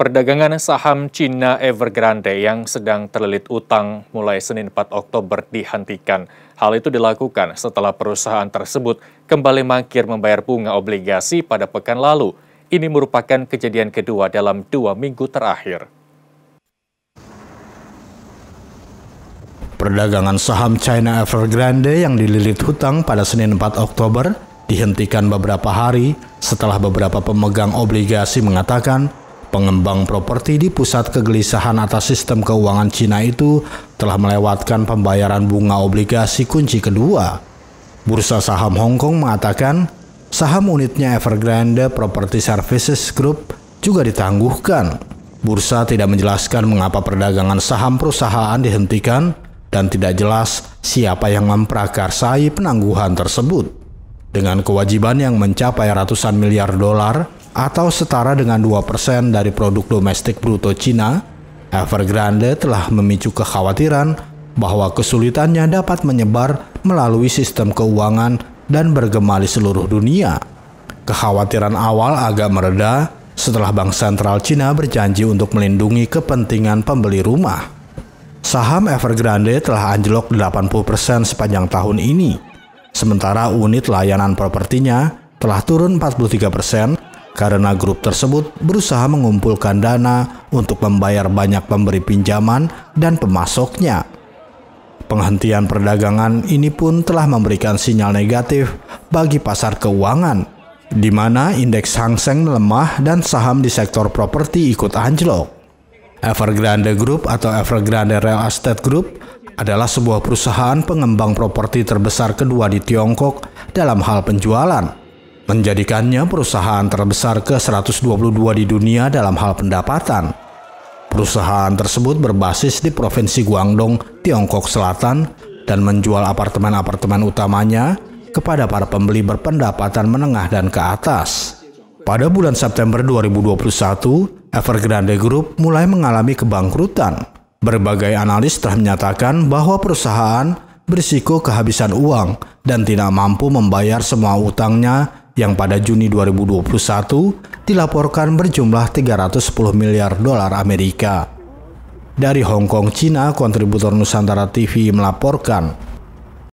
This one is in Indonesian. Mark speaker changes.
Speaker 1: Perdagangan saham Cina Evergrande yang sedang terlilit utang mulai Senin 4 Oktober dihentikan. Hal itu dilakukan setelah perusahaan tersebut kembali mangkir membayar bunga obligasi pada pekan lalu. Ini merupakan kejadian kedua dalam dua minggu terakhir.
Speaker 2: Perdagangan saham China Evergrande yang dililit hutang pada Senin 4 Oktober dihentikan beberapa hari setelah beberapa pemegang obligasi mengatakan Pengembang properti di pusat kegelisahan atas sistem keuangan Cina itu telah melewatkan pembayaran bunga obligasi kunci kedua. Bursa saham Hong Kong mengatakan saham unitnya Evergrande Property Services Group juga ditangguhkan. Bursa tidak menjelaskan mengapa perdagangan saham perusahaan dihentikan dan tidak jelas siapa yang memprakarsai penangguhan tersebut. Dengan kewajiban yang mencapai ratusan miliar dolar, atau setara dengan 2% dari produk domestik bruto Cina, Evergrande telah memicu kekhawatiran bahwa kesulitannya dapat menyebar melalui sistem keuangan dan bergema seluruh dunia. Kekhawatiran awal agak mereda setelah Bank Sentral Cina berjanji untuk melindungi kepentingan pembeli rumah. Saham Evergrande telah anjlok 80% sepanjang tahun ini, sementara unit layanan propertinya telah turun 43% karena grup tersebut berusaha mengumpulkan dana untuk membayar banyak pemberi pinjaman dan pemasoknya. Penghentian perdagangan ini pun telah memberikan sinyal negatif bagi pasar keuangan, di mana indeks Hang Seng lemah dan saham di sektor properti ikut anjlok. Evergrande Group atau Evergrande Real Estate Group adalah sebuah perusahaan pengembang properti terbesar kedua di Tiongkok dalam hal penjualan menjadikannya perusahaan terbesar ke-122 di dunia dalam hal pendapatan. Perusahaan tersebut berbasis di Provinsi Guangdong, Tiongkok Selatan, dan menjual apartemen-apartemen utamanya kepada para pembeli berpendapatan menengah dan ke atas. Pada bulan September 2021, Evergrande Group mulai mengalami kebangkrutan. Berbagai analis telah menyatakan bahwa perusahaan berisiko kehabisan uang dan tidak mampu membayar semua utangnya yang pada Juni 2021 dilaporkan berjumlah 310 miliar dolar Amerika. Dari Hong Kong, Cina, kontributor Nusantara TV melaporkan